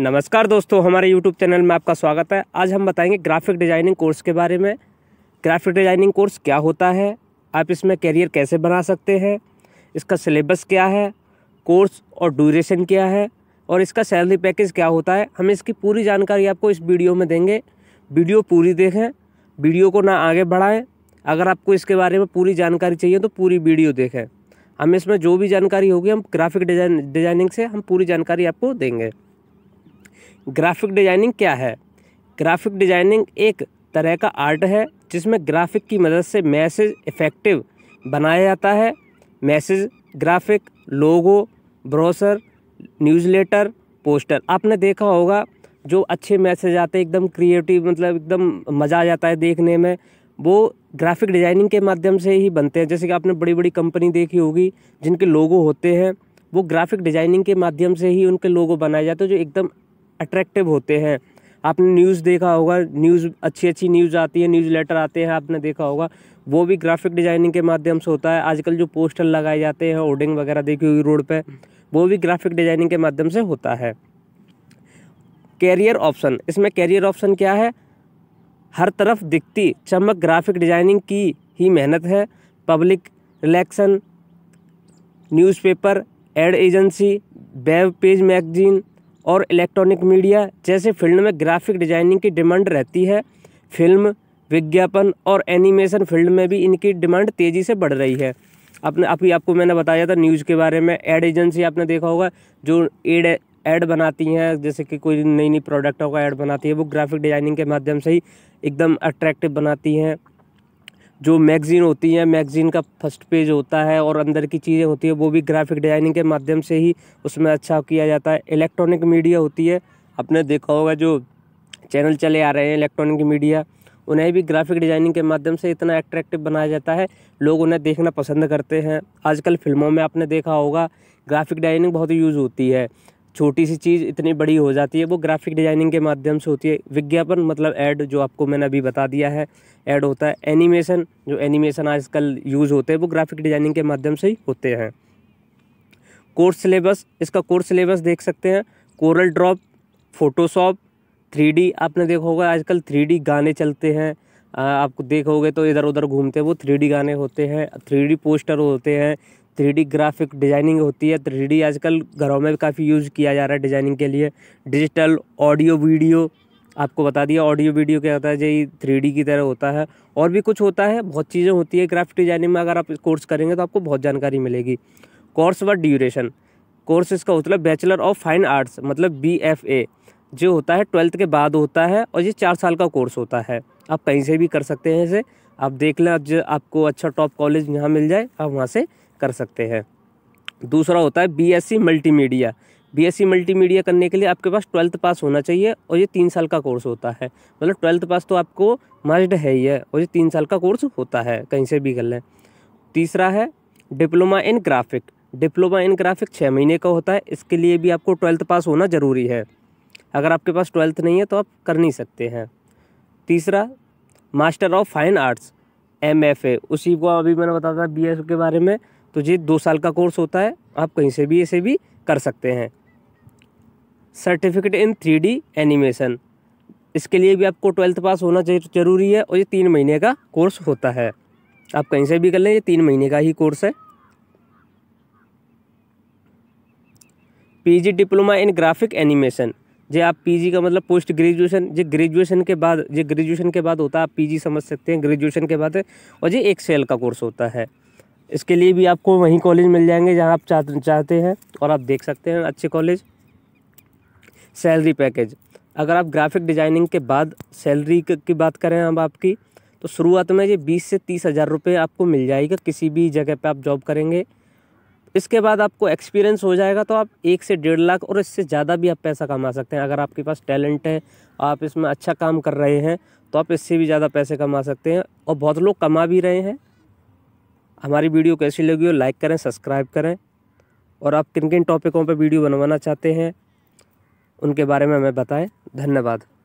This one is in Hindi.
नमस्कार दोस्तों हमारे यूट्यूब चैनल में आपका स्वागत है आज हम बताएंगे ग्राफिक डिज़ाइनिंग कोर्स के बारे में ग्राफिक डिज़ाइनिंग कोर्स क्या होता है आप इसमें कैरियर कैसे बना सकते हैं इसका सिलेबस क्या है कोर्स और ड्यूरेशन क्या है और इसका सैलरी पैकेज क्या होता है हम इसकी पूरी जानकारी आपको इस वीडियो में देंगे वीडियो पूरी देखें वीडियो को ना आगे बढ़ाएँ अगर आपको इसके बारे में पूरी जानकारी चाहिए तो पूरी वीडियो देखें हम इसमें जो भी जानकारी होगी हम ग्राफिक डिज़ाइन डिज़ाइनिंग से हम पूरी जानकारी आपको देंगे ग्राफिक डिज़ाइनिंग क्या है ग्राफिक डिज़ाइनिंग एक तरह का आर्ट है जिसमें ग्राफिक की मदद से मैसेज इफ़ेक्टिव बनाया जाता है message graphic logo brochure newsletter poster आपने देखा होगा जो अच्छे मैसेज आते हैं एकदम क्रिएटिव मतलब एकदम मज़ा आ जाता है देखने में वो ग्राफिक डिज़ाइनिंग के माध्यम से ही बनते हैं जैसे कि आपने बड़ी बड़ी कंपनी देखी होगी जिनके लोगो होते हैं वो ग्राफिक डिज़ाइनिंग के माध्यम से ही उनके लोगो बनाए जाते हैं जो एकदम अट्रैक्टिव होते हैं आपने न्यूज़ देखा होगा न्यूज़ अच्छी अच्छी न्यूज़ आती है न्यूज़ लेटर आते हैं आपने देखा होगा वो भी ग्राफिक डिज़ाइनिंग के माध्यम से होता है आजकल जो पोस्टर लगाए जाते हैं होर्डिंग वगैरह देखी हुई रोड पर वो भी ग्राफिक डिज़ाइनिंग के माध्यम से होता है कैरियर ऑप्शन इसमें कैरियर ऑप्शन क्या है हर तरफ दिखती चमक ग्राफिक डिज़ाइनिंग की ही मेहनत है public relation newspaper ad agency web page magazine और इलेक्ट्रॉनिक मीडिया जैसे फील्ड में ग्राफिक डिजाइनिंग की डिमांड रहती है फिल्म विज्ञापन और एनिमेशन फील्ड में भी इनकी डिमांड तेज़ी से बढ़ रही है अपने अभी आपको मैंने बताया था न्यूज़ के बारे में एड एजेंसी आपने देखा होगा जो एड एड बनाती हैं जैसे कि कोई नई नई प्रोडक्टों का एड बनाती है वो ग्राफिक डिज़ाइनिंग के माध्यम से ही एकदम अट्रैक्टिव बनाती हैं जो मैगज़ीन होती है मैगज़ीन का फर्स्ट पेज होता है और अंदर की चीज़ें होती है वो भी ग्राफिक डिज़ाइनिंग के माध्यम से ही उसमें अच्छा किया जाता है इलेक्ट्रॉनिक मीडिया होती है आपने देखा होगा जो चैनल चले आ रहे हैं इलेक्ट्रॉनिक मीडिया उन्हें भी ग्राफिक डिज़ाइनिंग के माध्यम से इतना अट्रैक्टिव बनाया जाता है लोग उन्हें देखना पसंद करते हैं आजकल फिल्मों में आपने देखा होगा ग्राफिक डिज़ाइनिंग बहुत यूज़ होती है छोटी सी चीज़ इतनी बड़ी हो जाती है वो ग्राफिक डिज़ाइनिंग के माध्यम से होती है विज्ञापन मतलब ऐड जो आपको मैंने अभी बता दिया है ऐड होता है एनिमेशन जो एनिमेशन आजकल यूज़ होते हैं वो ग्राफिक डिज़ाइनिंग के माध्यम से ही होते हैं कोर्स सिलेबस इसका कोर्स सिलेबस देख सकते हैं कोरल ड्रॉप फोटोशॉप थ्री आपने देखा होगा आजकल थ्री गाने चलते हैं आपको देखोगे तो इधर उधर घूमते हैं वो थ्री गाने होते हैं थ्री पोस्टर होते हैं थ्री ग्राफिक डिज़ाइनिंग होती है थ्री आजकल घरों में काफ़ी यूज़ किया जा रहा है डिज़ाइनिंग के लिए डिजिटल ऑडियो वीडियो आपको बता दिया ऑडियो वीडियो क्या होता है जी थ्री की तरह होता है और भी कुछ होता है बहुत चीज़ें होती है ग्राफिक डिज़ाइनिंग में अगर आप कोर्स करेंगे तो आपको बहुत जानकारी मिलेगी कोर्स व ड्यूरेशन कोर्स इसका होता है बैचलर ऑफ फाइन आर्ट्स मतलब बी एफ ए जो होता है ट्वेल्थ के बाद होता है और ये चार साल का कोर्स होता है आप कहीं से भी कर सकते हैं इसे आप देख लें जो आपको अच्छा टॉप कॉलेज यहाँ मिल जाए आप वहाँ से कर सकते हैं दूसरा होता है बीएससी मल्टीमीडिया बीएससी मल्टीमीडिया करने के लिए आपके पास ट्वेल्थ पास होना चाहिए और ये तीन साल का कोर्स होता है मतलब ट्वेल्थ पास तो आपको मस्ट है ही है और ये तीन साल का कोर्स होता है कहीं से भी कर लें तीसरा है diploma in graphic diploma in graphic छः महीने का होता है इसके लिए भी आपको ट्वेल्थ पास होना ज़रूरी है अगर आपके पास ट्वेल्थ नहीं है तो आप कर नहीं सकते हैं तीसरा master of fine arts M F A उसी को अभी मैंने बताया था बी एस के बारे में तो ये दो साल का कोर्स होता है आप कहीं से भी इसे भी कर सकते हैं certificate in three D animation इसके लिए भी आपको ट्वेल्थ पास होना जरूरी है और ये तीन महीने का कोर्स होता है आप कहीं से भी कर लें ये तीन महीने का ही कोर्स है PG diploma in graphic animation जे आप पीजी का मतलब पोस्ट ग्रेजुएशन जे ग्रेजुएशन के बाद जे ग्रेजुएशन के बाद होता है आप पीजी समझ सकते हैं ग्रेजुएशन के बाद और ये एक सेल का कोर्स होता है इसके लिए भी आपको वहीं कॉलेज मिल जाएंगे जहां आप चाह चाहते हैं और आप देख सकते हैं अच्छे कॉलेज सैलरी पैकेज अगर आप ग्राफिक डिज़ाइनिंग के बाद सैलरी की बात करें अब आपकी तो शुरुआत में ये बीस से तीस हज़ार रुपये आपको मिल जाएगा किसी भी जगह पर आप जॉब करेंगे इसके बाद आपको एक्सपीरियंस हो जाएगा तो आप एक से डेढ़ लाख और इससे ज़्यादा भी आप पैसा कमा सकते हैं अगर आपके पास टैलेंट है आप इसमें अच्छा काम कर रहे हैं तो आप इससे भी ज़्यादा पैसे कमा सकते हैं और बहुत लोग कमा भी रहे हैं हमारी वीडियो कैसी लगी हो लाइक करें सब्सक्राइब करें और आप किन किन टॉपिकों पर वीडियो बनवाना चाहते हैं उनके बारे में हमें बताएँ धन्यवाद